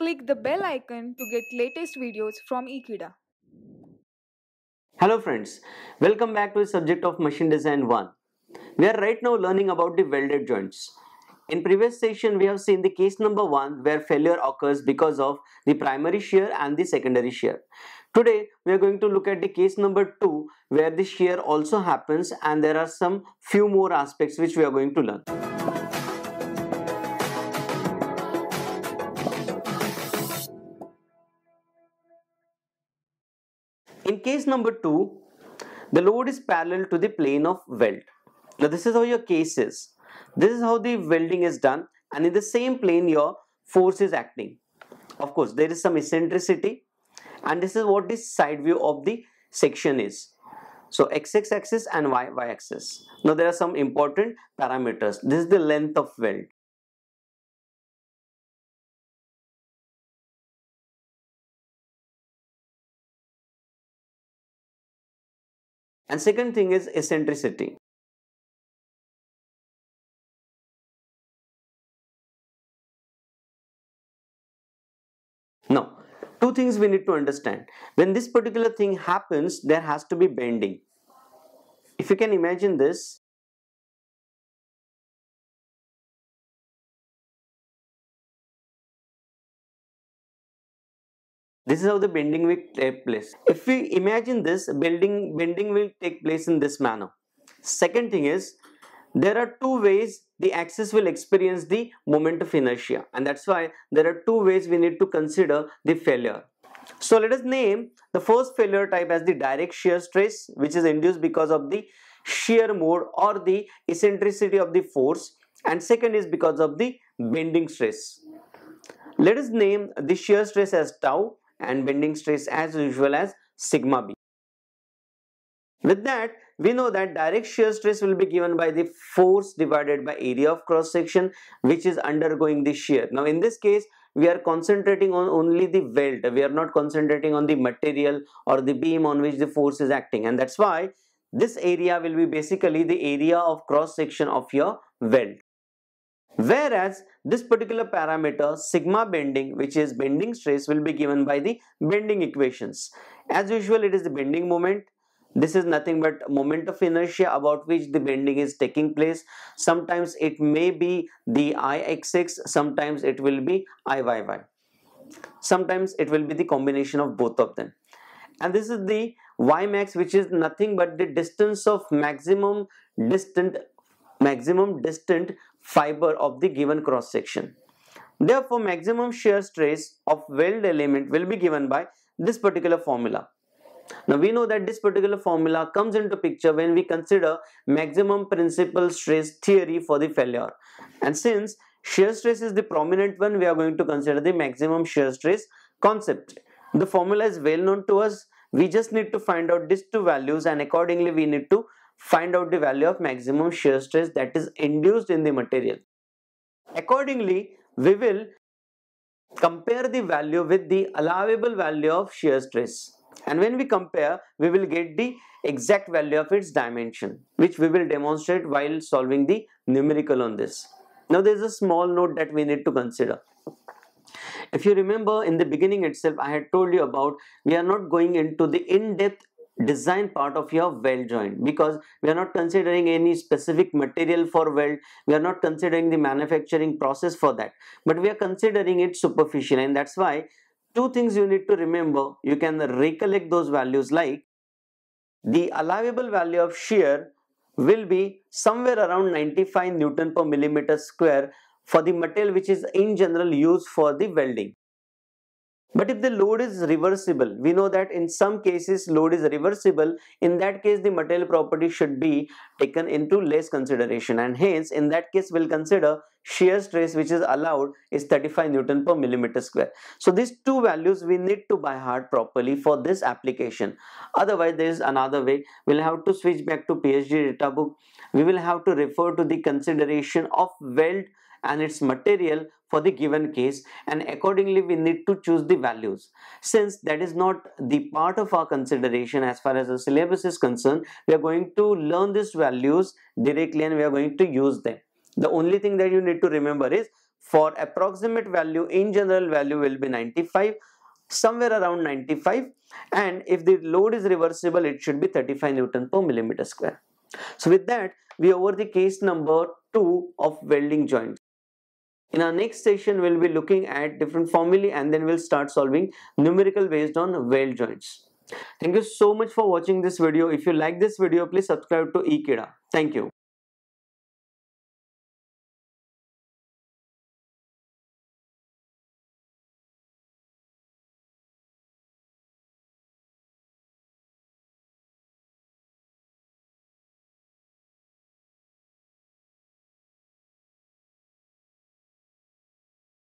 click the bell icon to get latest videos from Ikeda. Hello friends, welcome back to the subject of machine design 1. We are right now learning about the welded joints. In previous session, we have seen the case number 1 where failure occurs because of the primary shear and the secondary shear. Today, we are going to look at the case number 2 where the shear also happens and there are some few more aspects which we are going to learn. In case number 2, the load is parallel to the plane of weld. Now this is how your case is. This is how the welding is done and in the same plane your force is acting. Of course, there is some eccentricity and this is what the side view of the section is. So x-axis and y-axis. Now there are some important parameters. This is the length of weld. And second thing is eccentricity. Now, two things we need to understand. When this particular thing happens, there has to be bending. If you can imagine this, This is how the bending will take place. If we imagine this, bending, bending will take place in this manner. Second thing is, there are two ways the axis will experience the moment of inertia and that's why there are two ways we need to consider the failure. So let us name the first failure type as the direct shear stress which is induced because of the shear mode or the eccentricity of the force and second is because of the bending stress. Let us name the shear stress as tau and bending stress as usual as sigma b. With that, we know that direct shear stress will be given by the force divided by area of cross section which is undergoing the shear. Now in this case, we are concentrating on only the weld. We are not concentrating on the material or the beam on which the force is acting and that's why this area will be basically the area of cross section of your weld. Whereas this particular parameter sigma bending which is bending stress will be given by the bending equations. As usual it is the bending moment. This is nothing but moment of inertia about which the bending is taking place. Sometimes it may be the Ixx, sometimes it will be Iyy. Sometimes it will be the combination of both of them. And this is the y max which is nothing but the distance of maximum distant maximum distant fiber of the given cross section. Therefore, maximum shear stress of weld element will be given by this particular formula. Now, we know that this particular formula comes into picture when we consider maximum principal stress theory for the failure. And since shear stress is the prominent one, we are going to consider the maximum shear stress concept. The formula is well known to us. We just need to find out these two values and accordingly we need to find out the value of maximum shear stress that is induced in the material. Accordingly, we will compare the value with the allowable value of shear stress and when we compare we will get the exact value of its dimension which we will demonstrate while solving the numerical on this. Now there is a small note that we need to consider. If you remember in the beginning itself I had told you about we are not going into the in-depth design part of your weld joint because we are not considering any specific material for weld we are not considering the manufacturing process for that but we are considering it superficial and that's why two things you need to remember you can recollect those values like the allowable value of shear will be somewhere around 95 newton per millimeter square for the material which is in general used for the welding but if the load is reversible, we know that in some cases load is reversible, in that case the material property should be taken into less consideration and hence in that case we'll consider shear stress which is allowed is 35 Newton per millimeter square. So these two values we need to buy hard properly for this application. Otherwise there is another way, we'll have to switch back to PhD data book. We will have to refer to the consideration of weld and its material for the given case and accordingly we need to choose the values. Since that is not the part of our consideration as far as the syllabus is concerned, we are going to learn these values directly and we are going to use them. The only thing that you need to remember is for approximate value in general value will be 95 somewhere around 95 and if the load is reversible it should be 35 newton per millimeter square. So with that we over the case number 2 of welding joints. In our next session, we'll be looking at different formulae and then we'll start solving numerical based on whale joints. Thank you so much for watching this video. If you like this video, please subscribe to eKeda. Thank you.